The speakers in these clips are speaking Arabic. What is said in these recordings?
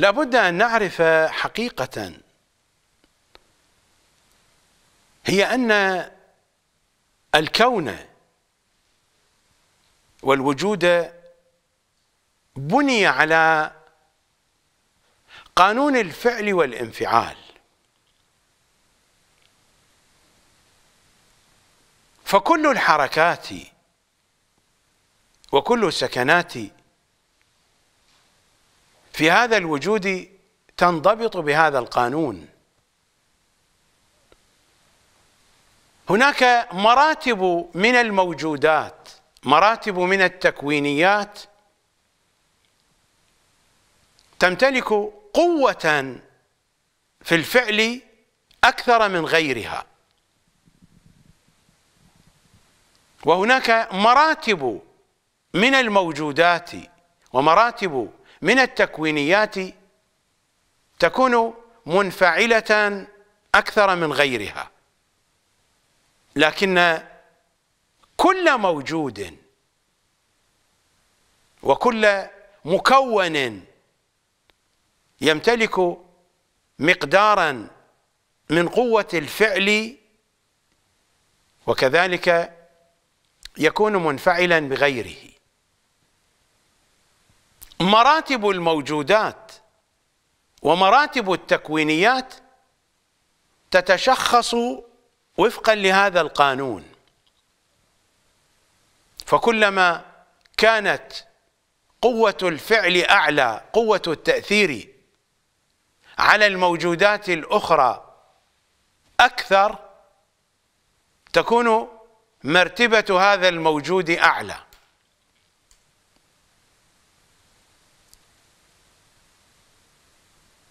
لابد أن نعرف حقيقة هي أن الكون والوجود بني على قانون الفعل والانفعال فكل الحركات وكل السكنات في هذا الوجود تنضبط بهذا القانون هناك مراتب من الموجودات مراتب من التكوينيات تمتلك قوة في الفعل أكثر من غيرها وهناك مراتب من الموجودات ومراتب من التكوينيات تكون منفعلة أكثر من غيرها لكن كل موجود وكل مكون يمتلك مقدارا من قوة الفعل وكذلك يكون منفعلا بغيره مراتب الموجودات ومراتب التكوينيات تتشخص وفقا لهذا القانون فكلما كانت قوة الفعل أعلى قوة التأثير على الموجودات الأخرى أكثر تكون مرتبة هذا الموجود أعلى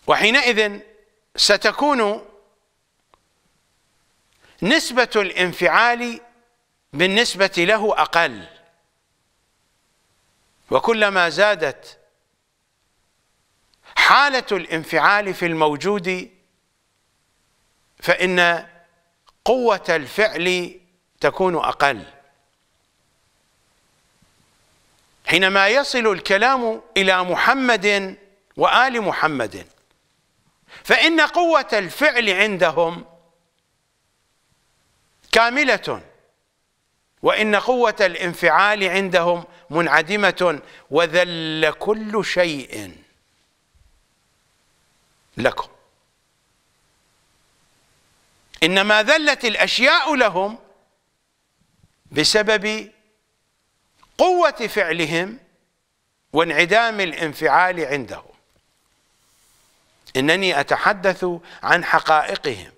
وحينئذ ستكون نسبة الانفعال بالنسبة له أقل وكلما زادت حالة الانفعال في الموجود فإن قوة الفعل تكون أقل حينما يصل الكلام إلى محمد وآل محمد فإن قوة الفعل عندهم كاملة وإن قوة الانفعال عندهم منعدمة وذل كل شيء لكم إنما ذلت الأشياء لهم بسبب قوة فعلهم وانعدام الانفعال عندهم انني اتحدث عن حقائقهم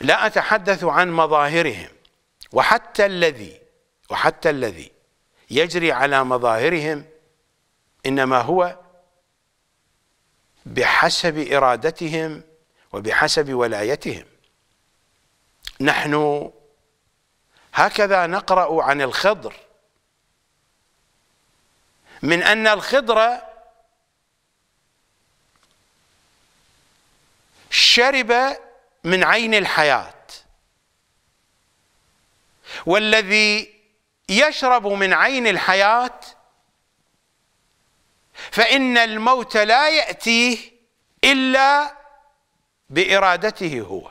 لا اتحدث عن مظاهرهم وحتى الذي وحتى الذي يجري على مظاهرهم انما هو بحسب ارادتهم وبحسب ولايتهم نحن هكذا نقرا عن الخضر من أن الخضره شرب من عين الحياة والذي يشرب من عين الحياة فإن الموت لا يأتيه إلا بإرادته هو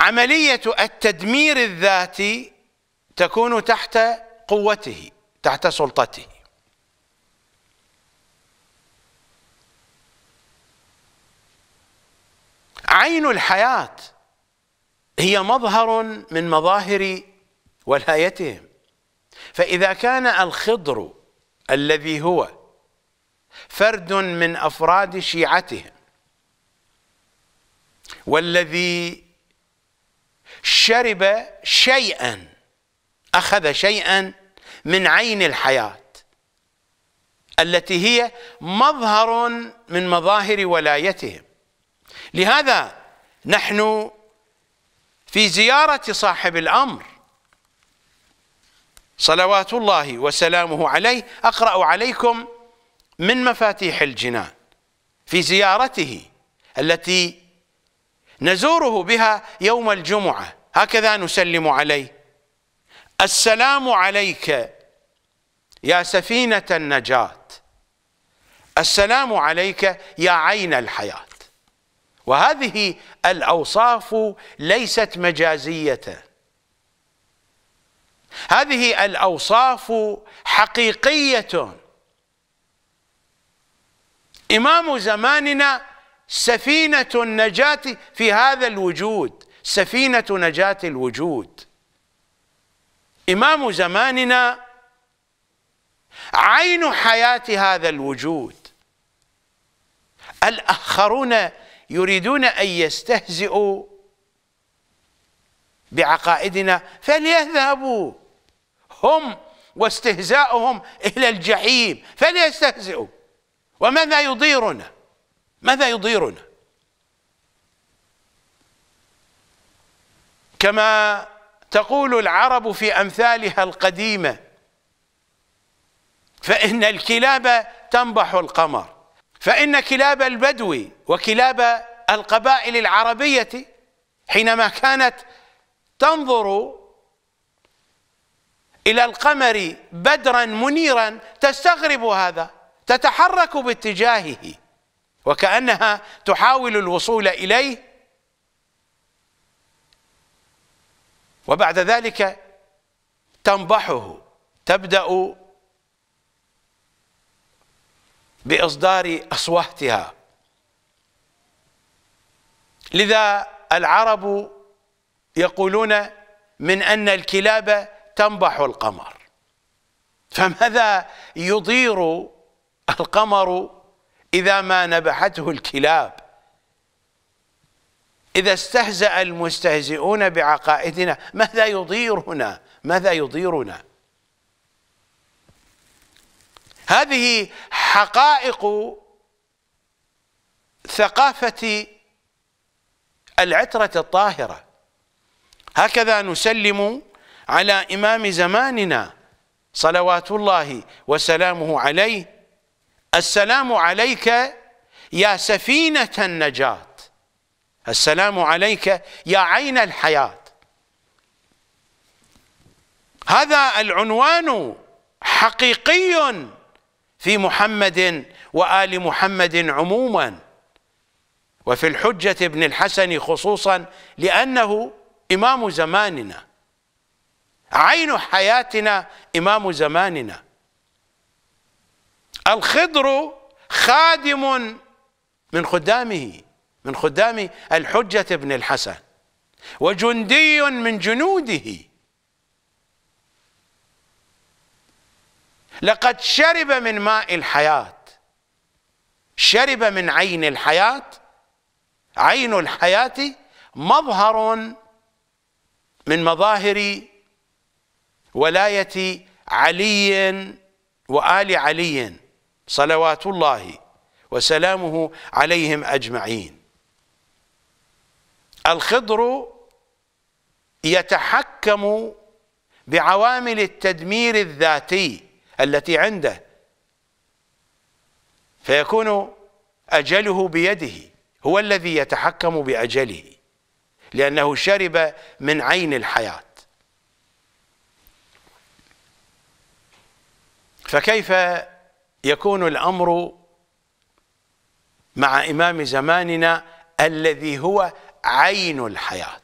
عملية التدمير الذاتي تكون تحت قوته تحت سلطته عين الحياة هي مظهر من مظاهر ولايتهم فإذا كان الخضر الذي هو فرد من أفراد شيعتهم والذي شرب شيئا اخذ شيئا من عين الحياه التي هي مظهر من مظاهر ولايتهم لهذا نحن في زياره صاحب الامر صلوات الله وسلامه عليه اقرا عليكم من مفاتيح الجنان في زيارته التي نزوره بها يوم الجمعة هكذا نسلم عليه السلام عليك يا سفينة النجاة السلام عليك يا عين الحياة وهذه الأوصاف ليست مجازية هذه الأوصاف حقيقية إمام زماننا سفينة النجاة في هذا الوجود سفينة نجاة الوجود إمام زماننا عين حياة هذا الوجود الآخرون يريدون أن يستهزئوا بعقائدنا فليذهبوا هم واستهزاؤهم إلى الجحيم فليستهزئوا وماذا يضيرنا ماذا يضيرنا كما تقول العرب في أمثالها القديمة فإن الكلاب تنبح القمر فإن كلاب البدو وكلاب القبائل العربية حينما كانت تنظر إلى القمر بدرا منيرا تستغرب هذا تتحرك باتجاهه وكأنها تحاول الوصول إليه وبعد ذلك تنبحه تبدأ بإصدار أصواتها لذا العرب يقولون من أن الكلاب تنبح القمر فماذا يضير القمر إذا ما نبحته الكلاب إذا استهزأ المستهزئون بعقائدنا ماذا يضيرنا ماذا يضيرنا هذه حقائق ثقافة العترة الطاهرة هكذا نسلم على إمام زماننا صلوات الله وسلامه عليه السلام عليك يا سفينة النجاة السلام عليك يا عين الحياة هذا العنوان حقيقي في محمد وآل محمد عموما وفي الحجة ابن الحسن خصوصا لأنه إمام زماننا عين حياتنا إمام زماننا الخضر خادم من خدامه من خدام الحجة بن الحسن وجندي من جنوده لقد شرب من ماء الحياة شرب من عين الحياة عين الحياة مظهر من مظاهر ولاية علي وآل علي صلوات الله وسلامه عليهم أجمعين الخضر يتحكم بعوامل التدمير الذاتي التي عنده فيكون أجله بيده هو الذي يتحكم بأجله لأنه شرب من عين الحياة فكيف يكون الأمر مع إمام زماننا الذي هو عين الحياة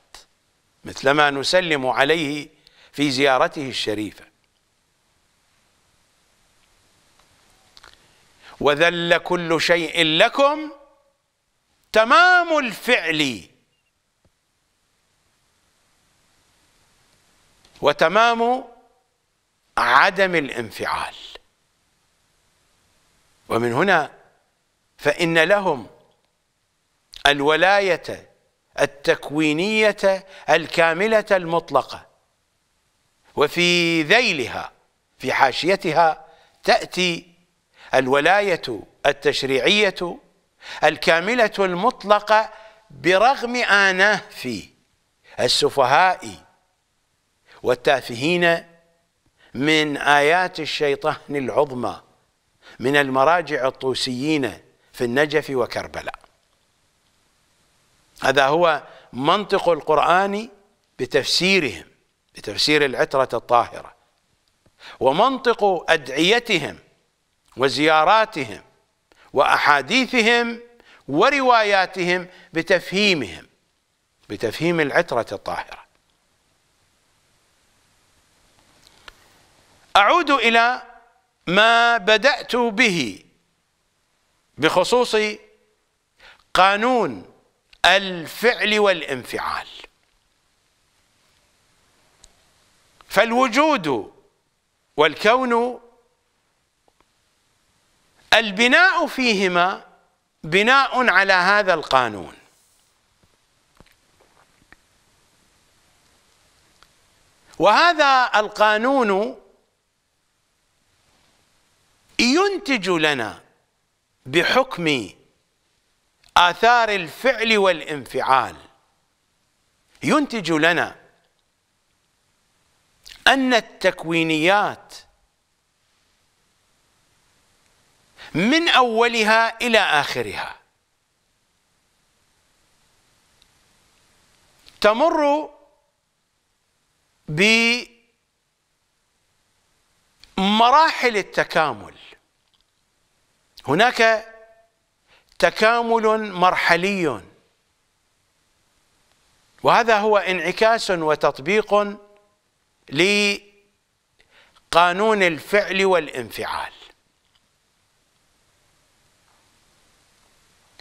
مثلما نسلم عليه في زيارته الشريفة وذل كل شيء لكم تمام الفعل وتمام عدم الانفعال ومن هنا فإن لهم الولاية التكوينية الكاملة المطلقة وفي ذيلها في حاشيتها تأتي الولاية التشريعية الكاملة المطلقة برغم آناف السفهاء والتافهين من آيات الشيطان العظمى من المراجع الطوسيين في النجف وكربلاء هذا هو منطق القرآن بتفسيرهم بتفسير العترة الطاهرة ومنطق أدعيتهم وزياراتهم وأحاديثهم ورواياتهم بتفهيمهم بتفهيم العترة الطاهرة أعود إلى ما بدأت به بخصوص قانون الفعل والانفعال فالوجود والكون البناء فيهما بناء على هذا القانون وهذا القانون ينتج لنا بحكم آثار الفعل والانفعال ينتج لنا أن التكوينيات من أولها إلى آخرها تمر بمراحل التكامل هناك تكامل مرحلي وهذا هو انعكاس وتطبيق لقانون الفعل والانفعال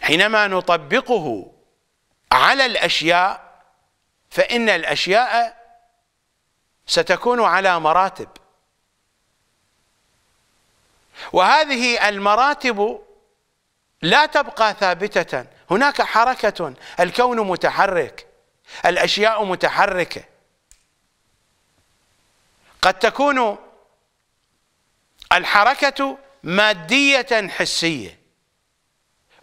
حينما نطبقه على الاشياء فان الاشياء ستكون على مراتب وهذه المراتب لا تبقى ثابتة هناك حركة الكون متحرك الأشياء متحركة قد تكون الحركة مادية حسية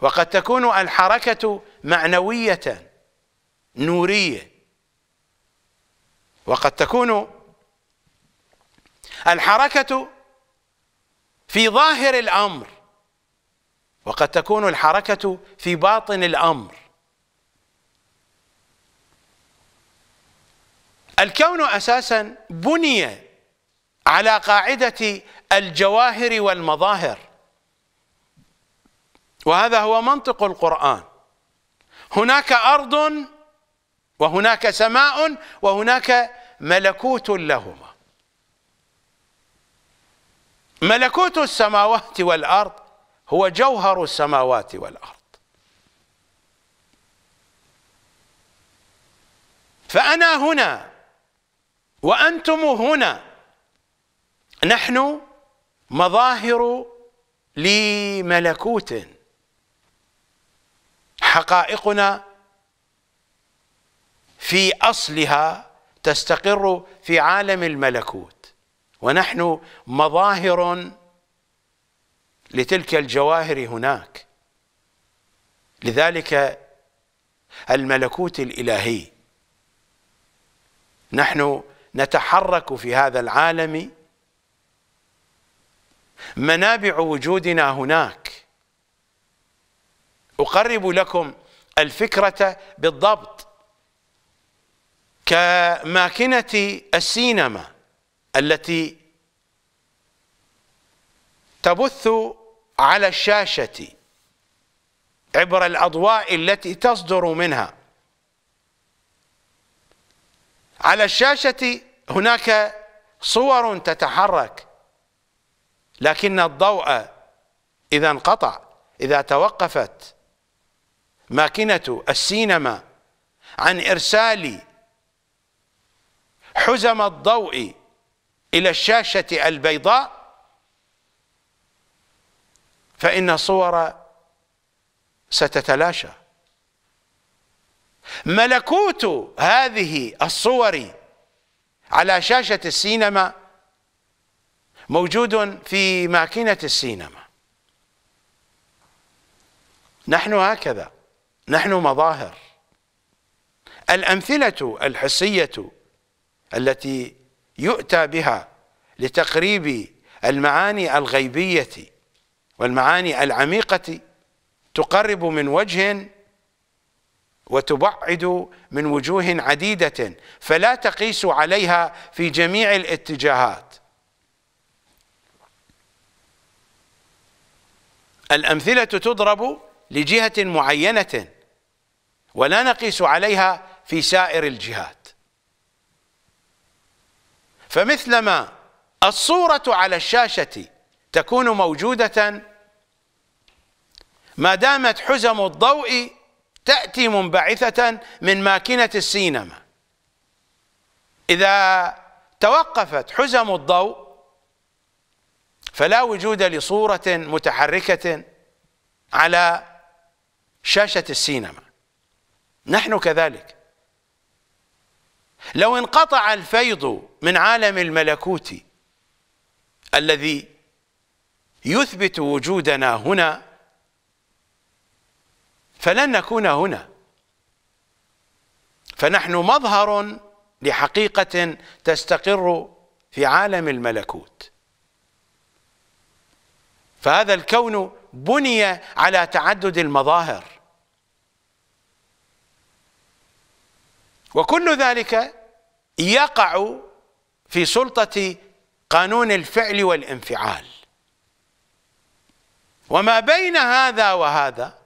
وقد تكون الحركة معنوية نورية وقد تكون الحركة في ظاهر الامر وقد تكون الحركه في باطن الامر الكون اساسا بني على قاعده الجواهر والمظاهر وهذا هو منطق القران هناك ارض وهناك سماء وهناك ملكوت لهما ملكوت السماوات والأرض هو جوهر السماوات والأرض فأنا هنا وأنتم هنا نحن مظاهر لملكوت حقائقنا في أصلها تستقر في عالم الملكوت ونحن مظاهر لتلك الجواهر هناك لذلك الملكوت الالهي نحن نتحرك في هذا العالم منابع وجودنا هناك اقرب لكم الفكره بالضبط كماكنه السينما التي تبث على الشاشه عبر الاضواء التي تصدر منها على الشاشه هناك صور تتحرك لكن الضوء اذا انقطع اذا توقفت ماكنة السينما عن ارسال حزم الضوء إلى الشاشة البيضاء فإن صور ستتلاشى ملكوت هذه الصور على شاشة السينما موجود في ماكينة السينما نحن هكذا نحن مظاهر الأمثلة الحسية التي يؤتى بها لتقريب المعاني الغيبية والمعاني العميقة تقرب من وجه وتبعد من وجوه عديدة فلا تقيس عليها في جميع الاتجاهات الأمثلة تضرب لجهة معينة ولا نقيس عليها في سائر الجهات فمثلما الصورة على الشاشة تكون موجودة ما دامت حزم الضوء تأتي منبعثة من ماكينة السينما إذا توقفت حزم الضوء فلا وجود لصورة متحركة على شاشة السينما نحن كذلك لو انقطع الفيض من عالم الملكوت الذي يثبت وجودنا هنا فلن نكون هنا فنحن مظهر لحقيقة تستقر في عالم الملكوت فهذا الكون بني على تعدد المظاهر وكل ذلك يقع في سلطة قانون الفعل والانفعال وما بين هذا وهذا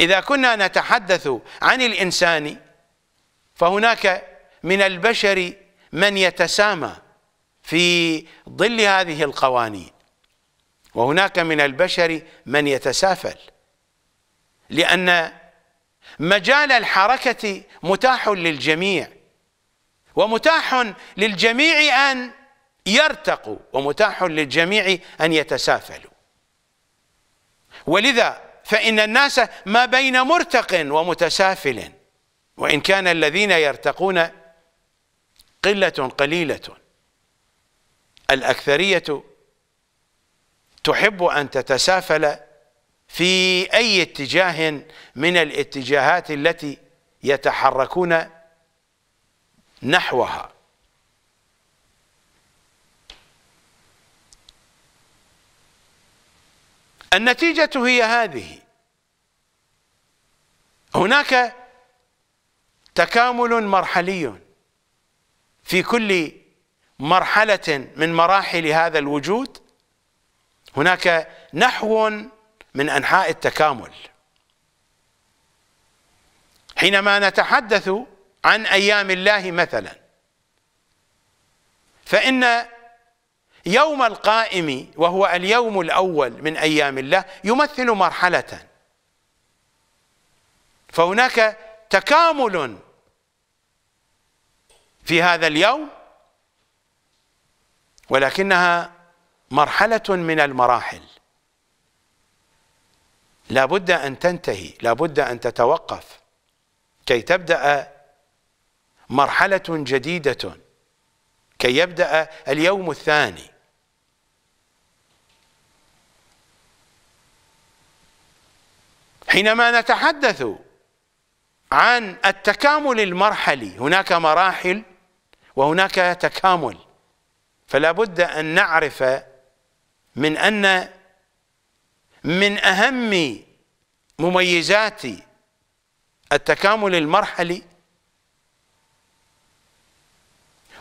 إذا كنا نتحدث عن الإنسان فهناك من البشر من يتسامى في ظل هذه القوانين وهناك من البشر من يتسافل لأن مجال الحركة متاح للجميع ومتاح للجميع أن يرتقوا ومتاح للجميع أن يتسافلوا ولذا فإن الناس ما بين مرتق ومتسافل وإن كان الذين يرتقون قلة قليلة الأكثرية تحب أن تتسافل في أي اتجاه من الاتجاهات التي يتحركون نحوها النتيجة هي هذه هناك تكامل مرحلي في كل مرحلة من مراحل هذا الوجود هناك نحو من أنحاء التكامل حينما نتحدث عن ايام الله مثلا فان يوم القائم وهو اليوم الاول من ايام الله يمثل مرحله فهناك تكامل في هذا اليوم ولكنها مرحله من المراحل لا بد ان تنتهي لا بد ان تتوقف كي تبدا مرحلة جديدة كي يبدأ اليوم الثاني حينما نتحدث عن التكامل المرحلي هناك مراحل وهناك تكامل فلا بد أن نعرف من أن من أهم مميزات التكامل المرحلي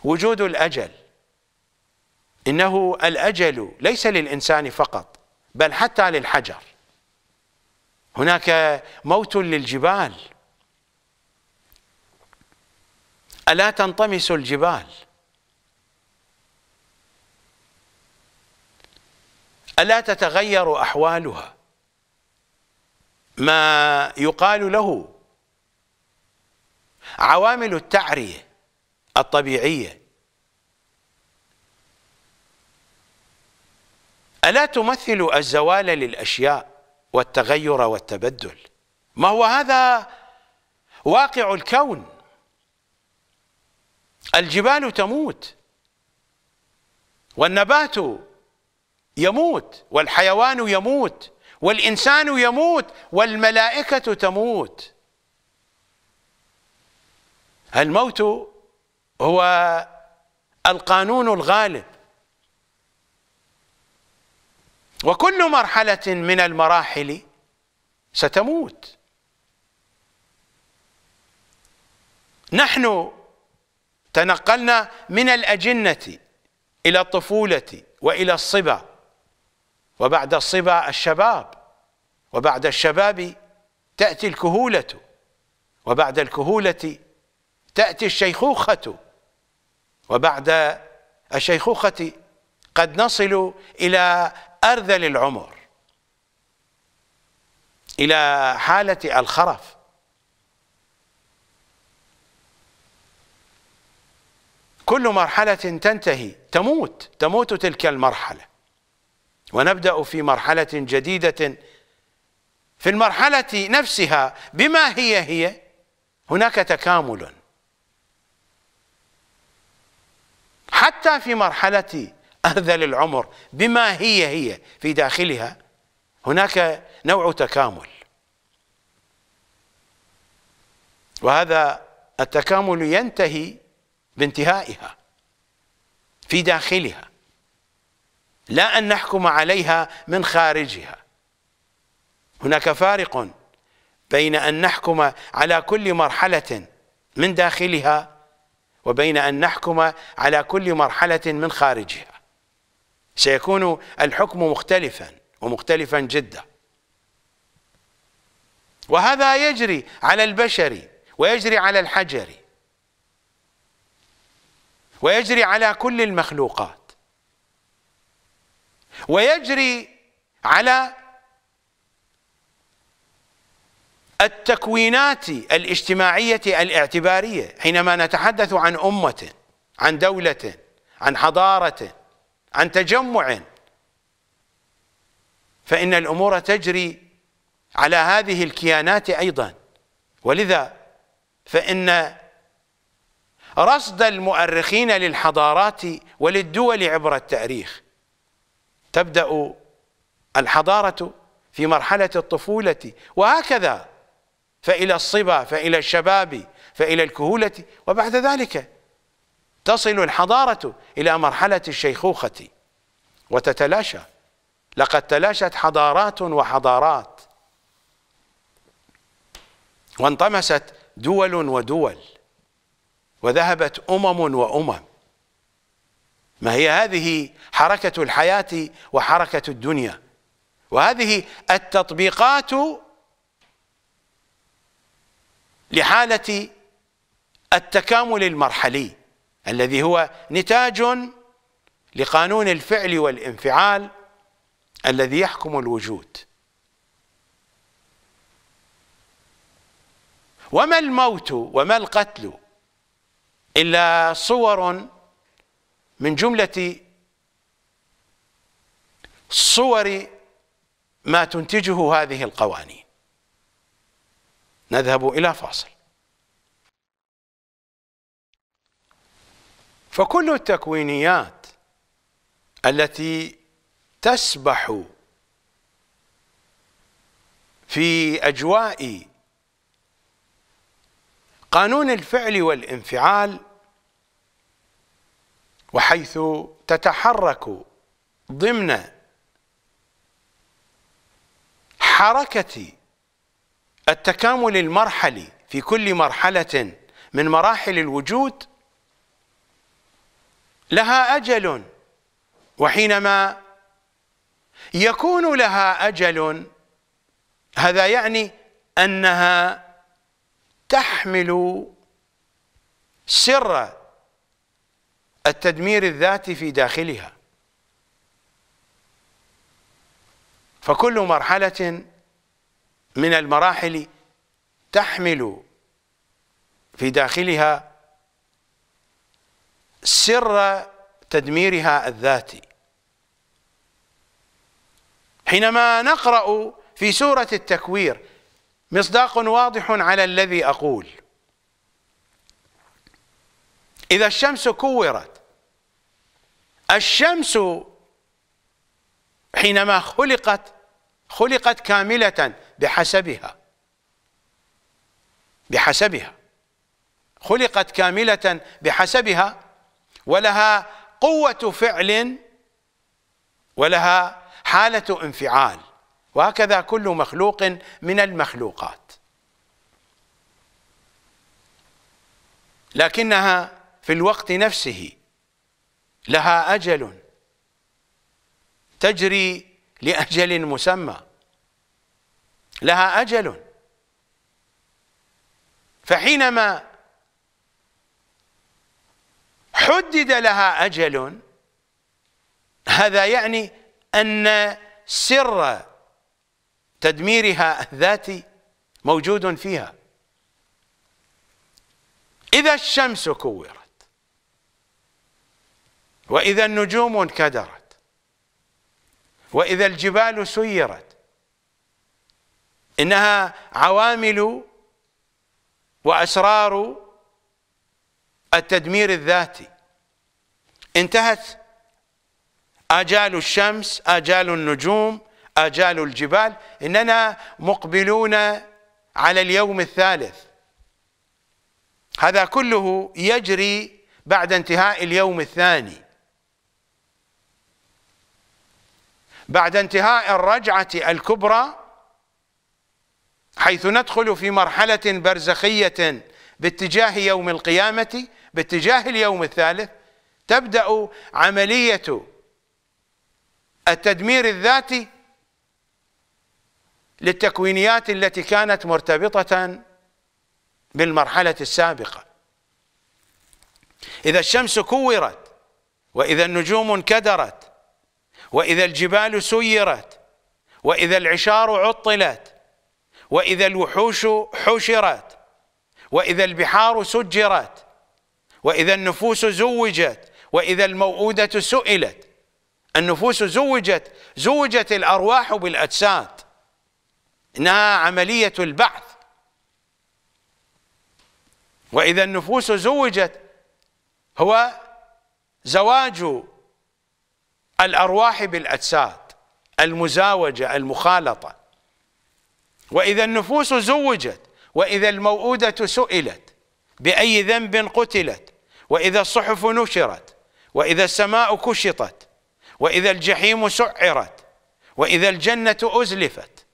وجود الأجل إنه الأجل ليس للإنسان فقط بل حتى للحجر هناك موت للجبال ألا تنطمس الجبال ألا تتغير أحوالها ما يقال له عوامل التعرية الطبيعية ألا تمثل الزوال للأشياء والتغير والتبدل ما هو هذا واقع الكون الجبال تموت والنبات يموت والحيوان يموت والإنسان يموت والملائكة تموت الموت هو القانون الغالب وكل مرحلة من المراحل ستموت نحن تنقلنا من الأجنة إلى الطفولة وإلى الصبا وبعد الصبا الشباب وبعد الشباب تأتي الكهولة وبعد الكهولة تأتي الشيخوخة وبعد الشيخوخة قد نصل إلى أرذل العمر إلى حالة الخرف كل مرحلة تنتهي تموت تموت تلك المرحلة ونبدأ في مرحلة جديدة في المرحلة نفسها بما هي هي هناك تكامل حتى في مرحلة أرذل العمر بما هي هي في داخلها هناك نوع تكامل وهذا التكامل ينتهي بانتهائها في داخلها لا أن نحكم عليها من خارجها هناك فارق بين أن نحكم على كل مرحلة من داخلها وبين أن نحكم على كل مرحلة من خارجها سيكون الحكم مختلفا ومختلفا جدا وهذا يجري على البشر ويجري على الحجر ويجري على كل المخلوقات ويجري على التكوينات الاجتماعية الاعتبارية حينما نتحدث عن أمة عن دولة عن حضارة عن تجمع فإن الأمور تجري على هذه الكيانات أيضا ولذا فإن رصد المؤرخين للحضارات وللدول عبر التاريخ تبدأ الحضارة في مرحلة الطفولة وهكذا فإلى الصبا فإلى الشباب فإلى الكهولة وبعد ذلك تصل الحضارة إلى مرحلة الشيخوخة وتتلاشى لقد تلاشت حضارات وحضارات وانطمست دول ودول وذهبت أمم وأمم ما هي هذه حركة الحياة وحركة الدنيا وهذه التطبيقات لحالة التكامل المرحلي الذي هو نتاج لقانون الفعل والانفعال الذي يحكم الوجود وما الموت وما القتل إلا صور من جملة صور ما تنتجه هذه القوانين نذهب إلى فاصل فكل التكوينيات التي تسبح في أجواء قانون الفعل والانفعال وحيث تتحرك ضمن حركة التكامل المرحلي في كل مرحلة من مراحل الوجود لها أجل وحينما يكون لها أجل هذا يعني أنها تحمل سر التدمير الذاتي في داخلها فكل مرحلة من المراحل تحمل في داخلها سر تدميرها الذاتي حينما نقرأ في سورة التكوير مصداق واضح على الذي أقول إذا الشمس كورت الشمس حينما خلقت خلقت كاملة بحسبها بحسبها خلقت كاملة بحسبها ولها قوة فعل ولها حالة انفعال وهكذا كل مخلوق من المخلوقات لكنها في الوقت نفسه لها أجل تجري لأجل مسمى لها أجل فحينما حدد لها أجل هذا يعني أن سر تدميرها الذاتي موجود فيها إذا الشمس كورت وإذا النجوم انكدرت وإذا الجبال سيرت إنها عوامل وأسرار التدمير الذاتي انتهت آجال الشمس آجال النجوم آجال الجبال إننا مقبلون على اليوم الثالث هذا كله يجري بعد انتهاء اليوم الثاني بعد انتهاء الرجعة الكبرى حيث ندخل في مرحلة برزخية باتجاه يوم القيامة باتجاه اليوم الثالث تبدأ عملية التدمير الذاتي للتكوينيات التي كانت مرتبطة بالمرحلة السابقة إذا الشمس كورت وإذا النجوم انكدرت وإذا الجبال سيرت وإذا العشار عطلت وإذا الوحوش حشرت وإذا البحار سجرت وإذا النفوس زوجت وإذا الموءودة سئلت النفوس زوجت زوجت الأرواح بالأجساد إنها عملية البعث وإذا النفوس زوجت هو زواج الأرواح بالأجساد المزاوجة المخالطة وإذا النفوس زوجت وإذا الموءودة سئلت بأي ذنب قتلت وإذا الصحف نشرت وإذا السماء كشطت وإذا الجحيم سعرت وإذا الجنة أزلفت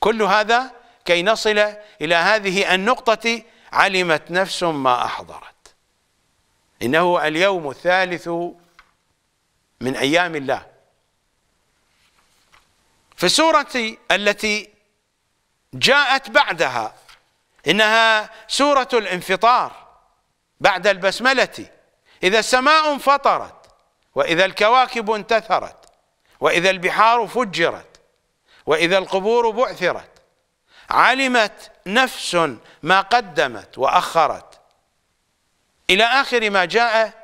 كل هذا كي نصل إلى هذه النقطة علمت نفس ما أحضرت إنه اليوم الثالث من أيام الله في السورة التي جاءت بعدها إنها سورة الانفطار بعد البسملة إذا السماء انفطرت وإذا الكواكب انتثرت وإذا البحار فجرت وإذا القبور بعثرت علمت نفس ما قدمت وأخرت إلى آخر ما جاء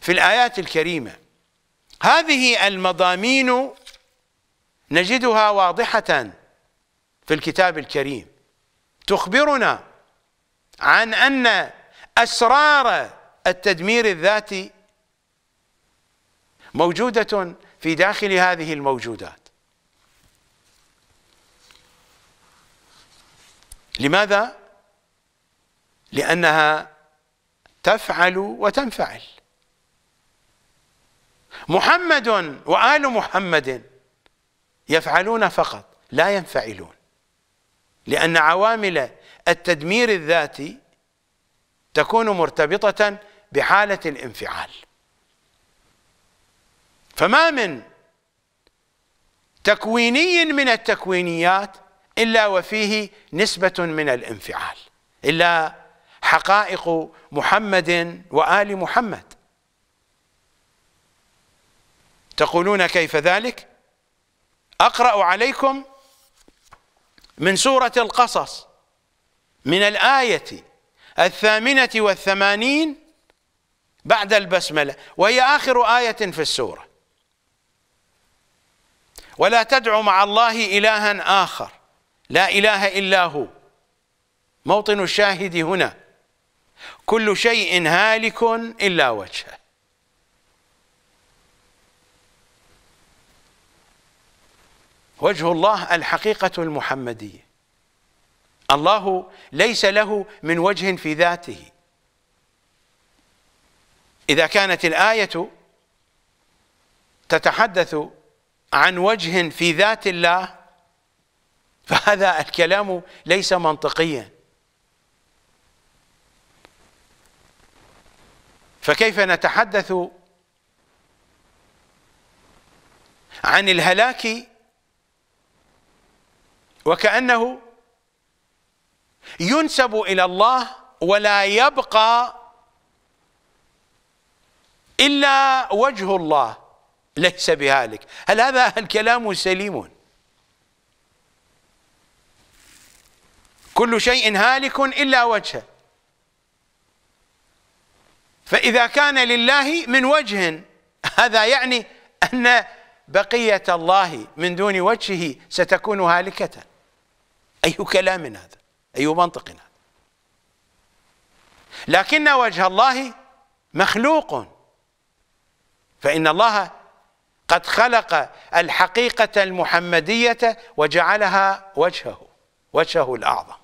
في الآيات الكريمة هذه المضامين نجدها واضحة في الكتاب الكريم تخبرنا عن أن أسرار التدمير الذاتي موجودة في داخل هذه الموجودات لماذا؟ لأنها تفعل وتنفعل محمد وآل محمد يفعلون فقط لا ينفعلون لأن عوامل التدمير الذاتي تكون مرتبطة بحالة الانفعال فما من تكويني من التكوينيات إلا وفيه نسبة من الانفعال إلا حقائق محمد وآل محمد تقولون كيف ذلك؟ أقرأ عليكم من سورة القصص من الآية الثامنة والثمانين بعد البسملة وهي آخر آية في السورة ولا تدع مع الله إلها آخر لا إله إلا هو موطن الشاهد هنا كل شيء هالك إلا وجهه وجه الله الحقيقة المحمدية الله ليس له من وجه في ذاته إذا كانت الآية تتحدث عن وجه في ذات الله فهذا الكلام ليس منطقيا فكيف نتحدث عن الهلاك وكأنه ينسب إلى الله ولا يبقى إلا وجه الله ليس بهالك هل هذا الكلام سليم كل شيء هالك إلا وجهه فإذا كان لله من وجه هذا يعني أن بقية الله من دون وجهه ستكون هالكة أي كلام هذا أي منطق هذا لكن وجه الله مخلوق فإن الله قد خلق الحقيقة المحمدية وجعلها وجهه وجهه الأعظم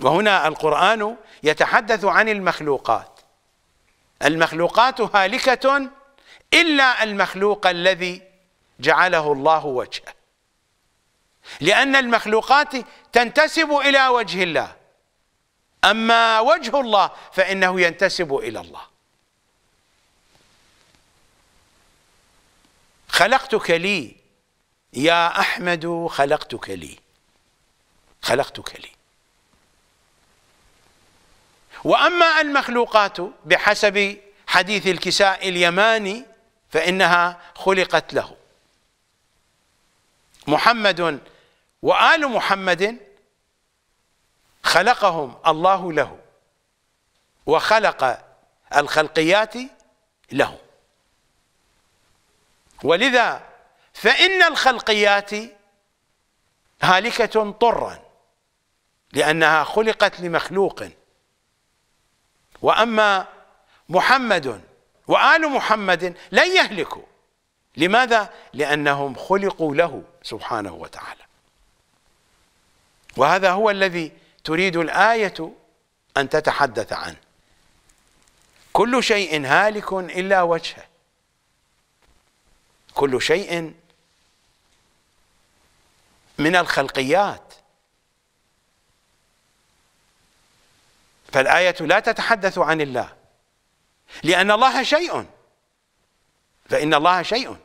وهنا القرآن يتحدث عن المخلوقات المخلوقات هالكة إلا المخلوق الذي جعله الله وجهه لأن المخلوقات تنتسب إلى وجه الله أما وجه الله فإنه ينتسب إلى الله خلقتك لي يا أحمد خلقتك لي خلقتك لي وأما المخلوقات بحسب حديث الكساء اليماني فإنها خلقت له محمد وآل محمد خلقهم الله له وخلق الخلقيات له ولذا فإن الخلقيات هالكة طرا لأنها خلقت لمخلوق وأما محمد وآل محمد لن يهلكوا لماذا؟ لأنهم خلقوا له سبحانه وتعالى وهذا هو الذي تريد الآية أن تتحدث عنه كل شيء هالك إلا وجهه كل شيء من الخلقيات فالآية لا تتحدث عن الله لأن الله شيء فإن الله شيء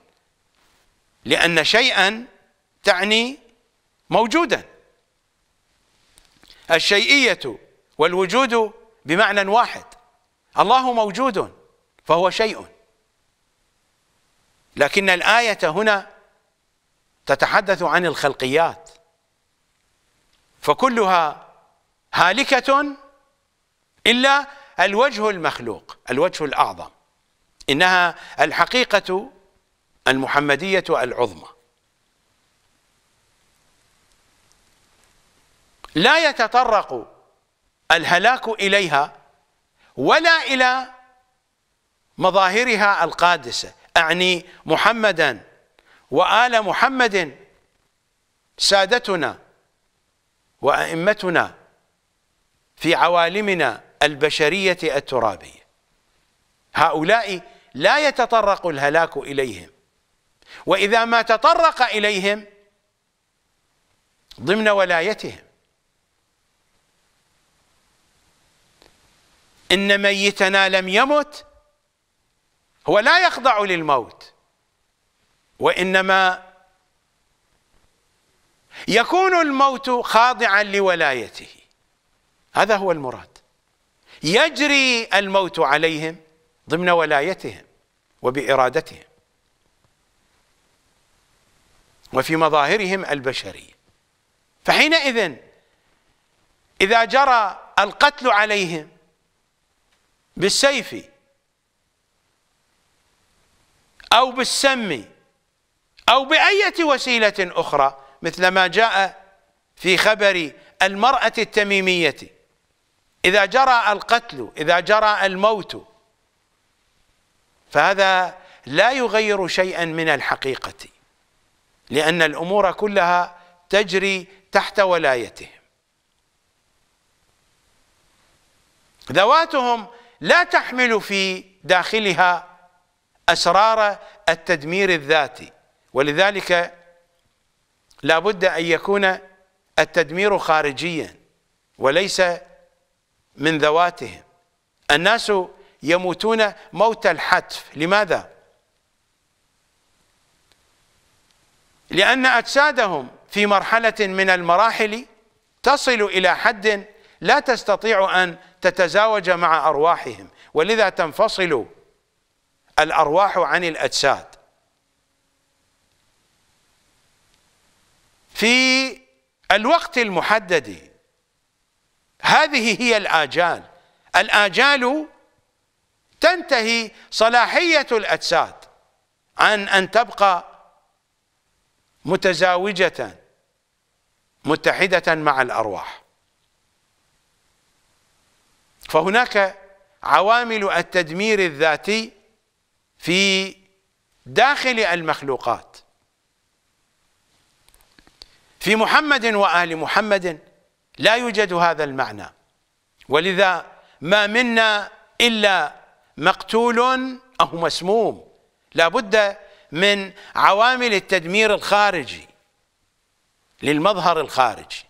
لأن شيئا تعني موجودا الشيئية والوجود بمعنى واحد الله موجود فهو شيء لكن الآية هنا تتحدث عن الخلقيات فكلها هالكة إلا الوجه المخلوق الوجه الأعظم إنها الحقيقة المحمدية العظمى لا يتطرق الهلاك إليها ولا إلى مظاهرها القادسة أعني محمدا وآل محمد سادتنا وأئمتنا في عوالمنا البشرية الترابية هؤلاء لا يتطرق الهلاك إليهم وإذا ما تطرق إليهم ضمن ولايتهم إن ميتنا لم يمت هو لا يخضع للموت وإنما يكون الموت خاضعا لولايته هذا هو المراد يجري الموت عليهم ضمن ولايتهم وبإرادتهم وفي مظاهرهم البشرية فحينئذ إذا جرى القتل عليهم بالسيف أو بالسم أو بأية وسيلة أخرى مثل ما جاء في خبر المرأة التميمية إذا جرى القتل إذا جرى الموت فهذا لا يغير شيئا من الحقيقة لأن الأمور كلها تجري تحت ولايتهم ذواتهم لا تحمل في داخلها أسرار التدمير الذاتي ولذلك لا بد أن يكون التدمير خارجيا وليس من ذواتهم الناس يموتون موت الحتف لماذا؟ لأن أجسادهم في مرحلة من المراحل تصل إلى حد لا تستطيع أن تتزاوج مع أرواحهم ولذا تنفصل الأرواح عن الأجساد في الوقت المحدد هذه هي الآجال الآجال تنتهي صلاحية الأجساد عن أن تبقى متزاوجة متحدة مع الأرواح فهناك عوامل التدمير الذاتي في داخل المخلوقات في محمد وآل محمد لا يوجد هذا المعنى ولذا ما منا إلا مقتول أو مسموم لا بد من عوامل التدمير الخارجي للمظهر الخارجي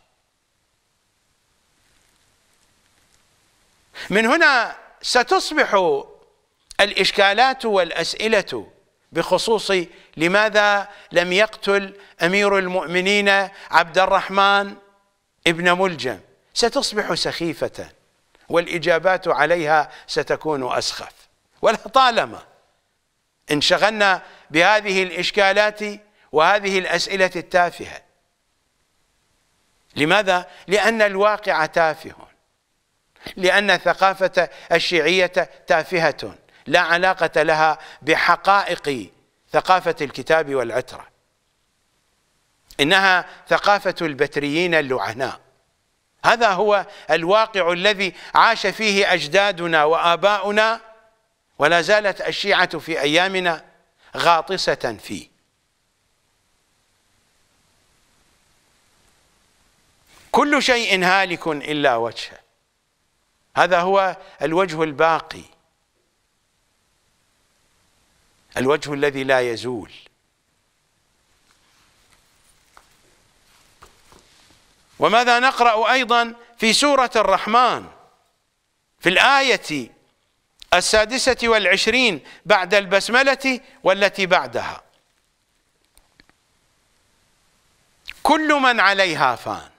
من هنا ستصبح الإشكالات والأسئلة بخصوص لماذا لم يقتل أمير المؤمنين عبد الرحمن ابن ملجم ستصبح سخيفة والإجابات عليها ستكون أسخف ولطالما انشغلنا بهذه الإشكالات وهذه الأسئلة التافهة لماذا؟ لأن الواقع تافه لأن ثقافة الشيعية تافهة لا علاقة لها بحقائق ثقافة الكتاب والعترة إنها ثقافة البتريين اللعناء هذا هو الواقع الذي عاش فيه أجدادنا وآباؤنا ولا زالت الشيعة في أيامنا غاطسة فيه كل شيء هالك إلا وجهه هذا هو الوجه الباقي الوجه الذي لا يزول وماذا نقرأ أيضا في سورة الرحمن في الآية السادسة والعشرين بعد البسملة والتي بعدها كل من عليها فان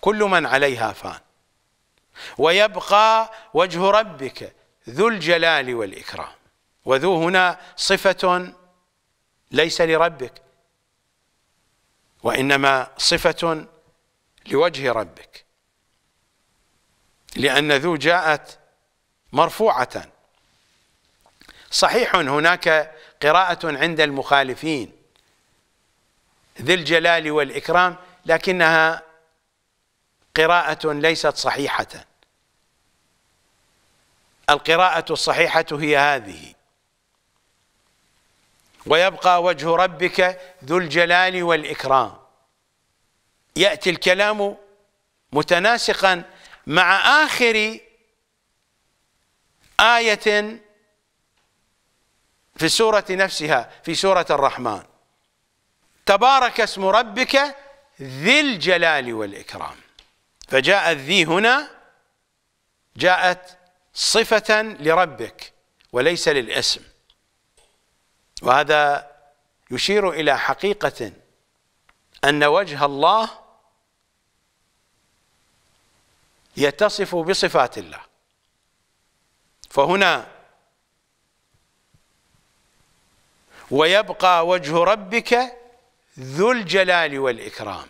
كل من عليها فان ويبقى وجه ربك ذو الجلال والإكرام وذو هنا صفة ليس لربك وإنما صفة لوجه ربك لأن ذو جاءت مرفوعة صحيح هناك قراءة عند المخالفين ذي الجلال والإكرام لكنها قراءة ليست صحيحة القراءة الصحيحة هي هذه ويبقى وجه ربك ذو الجلال والإكرام يأتي الكلام متناسقا مع آخر آية في السورة نفسها في سورة الرحمن تبارك اسم ربك ذي الجلال والإكرام فجاءت ذي هنا جاءت صفة لربك وليس للاسم وهذا يشير إلى حقيقة أن وجه الله يتصف بصفات الله فهنا ويبقى وجه ربك ذو الجلال والإكرام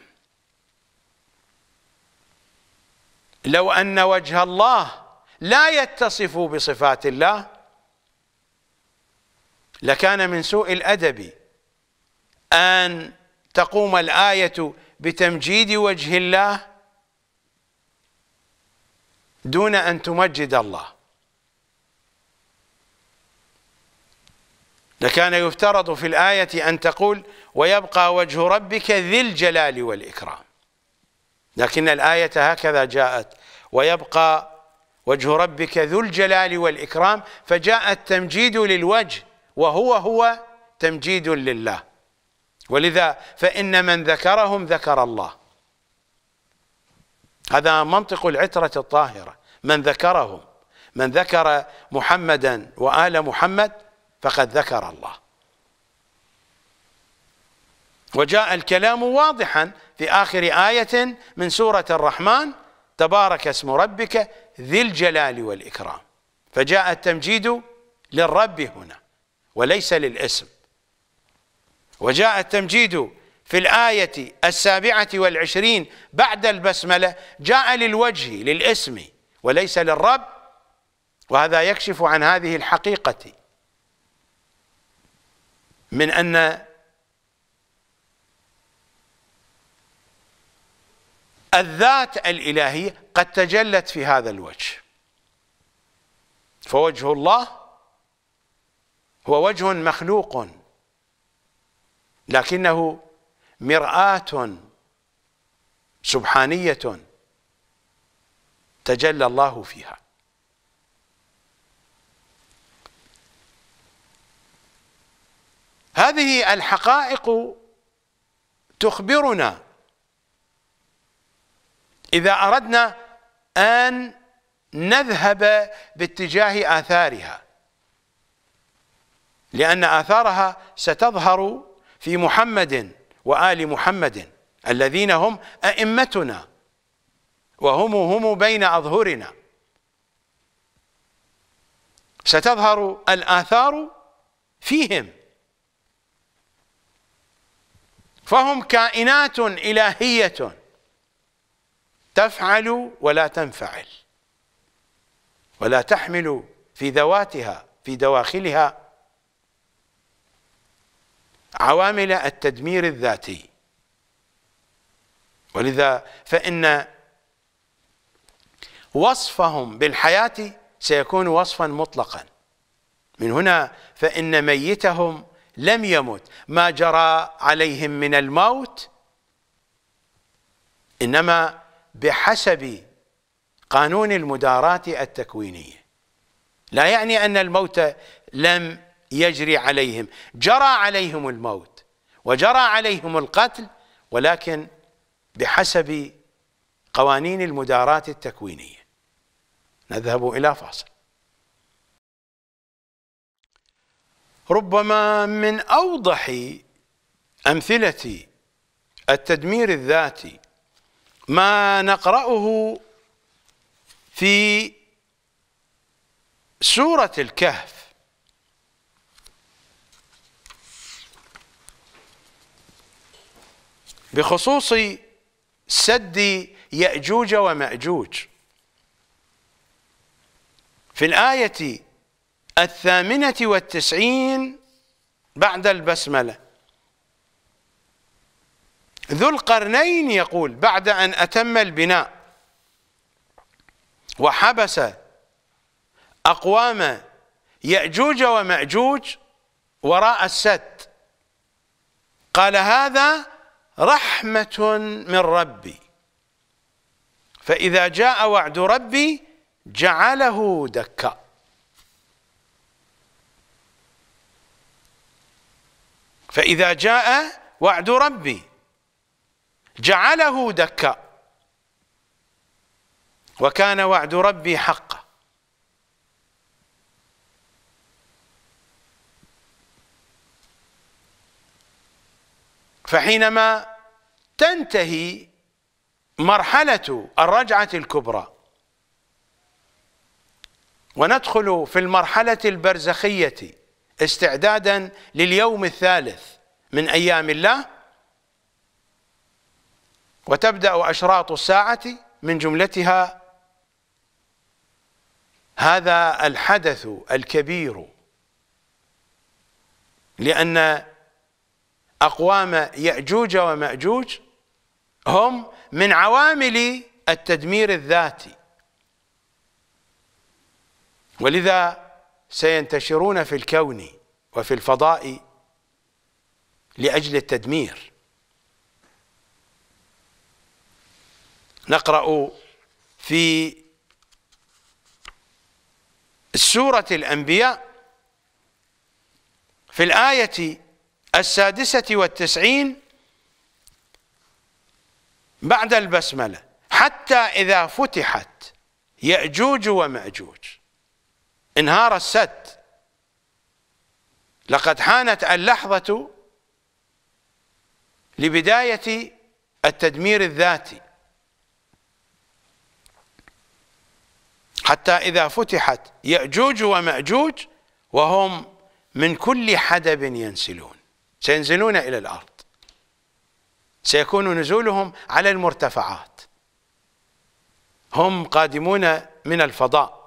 لو أن وجه الله لا يتصف بصفات الله لكان من سوء الأدب أن تقوم الآية بتمجيد وجه الله دون أن تمجد الله لكان يفترض في الآية أن تقول ويبقى وجه ربك ذي الجلال والإكرام لكن الآية هكذا جاءت ويبقى وجه ربك ذو الجلال والإكرام فجاء التمجيد للوجه وهو هو تمجيد لله ولذا فإن من ذكرهم ذكر الله هذا منطق العترة الطاهرة من ذكرهم من ذكر محمدا وآل محمد فقد ذكر الله وجاء الكلام واضحا في آخر آية من سورة الرحمن تبارك اسم ربك ذي الجلال والإكرام فجاء التمجيد للرب هنا وليس للاسم وجاء التمجيد في الآية السابعة والعشرين بعد البسملة جاء للوجه للاسم وليس للرب وهذا يكشف عن هذه الحقيقة من أن الذات الإلهية قد تجلت في هذا الوجه فوجه الله هو وجه مخلوق لكنه مرآة سبحانية تجلى الله فيها هذه الحقائق تخبرنا إذا أردنا أن نذهب باتجاه آثارها لأن آثارها ستظهر في محمد وآل محمد الذين هم أئمتنا وهم هم بين أظهرنا ستظهر الآثار فيهم فهم كائنات إلهية تفعل ولا تنفعل ولا تحمل في ذواتها في دواخلها عوامل التدمير الذاتي ولذا فإن وصفهم بالحياة سيكون وصفا مطلقا من هنا فإن ميتهم لم يمت ما جرى عليهم من الموت إنما بحسب قانون المداراة التكوينية لا يعني أن الموت لم يجري عليهم جرى عليهم الموت وجرى عليهم القتل ولكن بحسب قوانين المداراة التكوينية نذهب إلى فاصل ربما من أوضح أمثلة التدمير الذاتي ما نقرأه في سورة الكهف بخصوص سد يأجوج ومأجوج في الآية الثامنة والتسعين بعد البسملة ذو القرنين يقول بعد أن أتم البناء وحبس أقوام يأجوج ومأجوج وراء السد قال هذا رحمة من ربي فإذا جاء وعد ربي جعله دكا فإذا جاء وعد ربي جعله دكا وكان وعد ربي حقا فحينما تنتهي مرحلة الرجعة الكبرى وندخل في المرحلة البرزخية استعدادا لليوم الثالث من أيام الله وتبدأ أشراط الساعة من جملتها هذا الحدث الكبير لأن أقوام يأجوج ومأجوج هم من عوامل التدمير الذاتي ولذا سينتشرون في الكون وفي الفضاء لأجل التدمير نقرأ في سورة الأنبياء في الآية السادسة والتسعين بعد البسملة حتى إذا فتحت يأجوج ومأجوج انهار السد لقد حانت اللحظة لبداية التدمير الذاتي حتى إذا فتحت يأجوج ومأجوج وهم من كل حدب ينسلون سينزلون إلى الأرض سيكون نزولهم على المرتفعات هم قادمون من الفضاء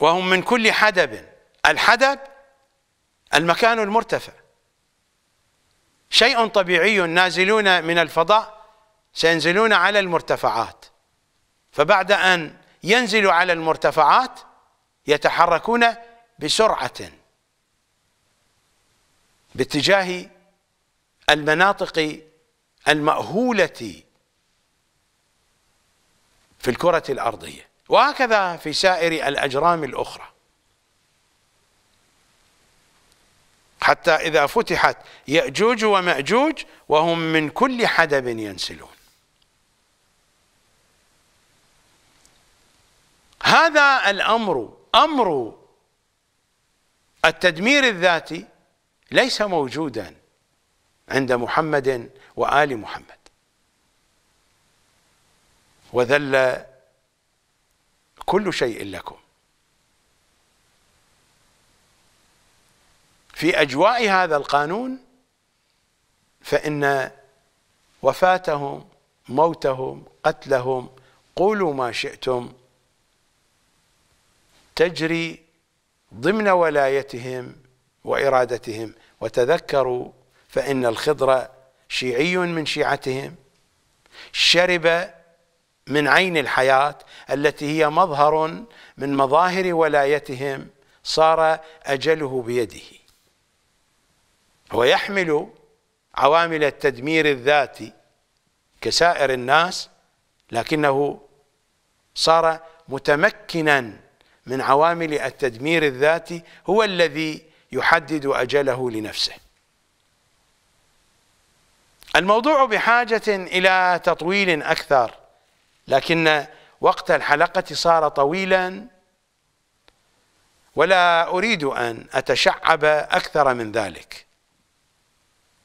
وهم من كل حدب الحدب المكان المرتفع شيء طبيعي نازلون من الفضاء سينزلون على المرتفعات فبعد أن ينزلوا على المرتفعات يتحركون بسرعة باتجاه المناطق المأهولة في الكرة الأرضية وهكذا في سائر الأجرام الأخرى حتى إذا فتحت يأجوج ومأجوج وهم من كل حدب ينسلون هذا الأمر أمر التدمير الذاتي ليس موجودا عند محمد وآل محمد وذل كل شيء لكم في أجواء هذا القانون فإن وفاتهم موتهم قتلهم قولوا ما شئتم تجري ضمن ولايتهم وإرادتهم وتذكروا فإن الخضر شيعي من شيعتهم شرب من عين الحياة التي هي مظهر من مظاهر ولايتهم صار أجله بيده ويحمل عوامل التدمير الذاتي كسائر الناس لكنه صار متمكنا من عوامل التدمير الذاتي هو الذي يحدد أجله لنفسه الموضوع بحاجة إلى تطويل أكثر لكن وقت الحلقة صار طويلا ولا أريد أن أتشعب أكثر من ذلك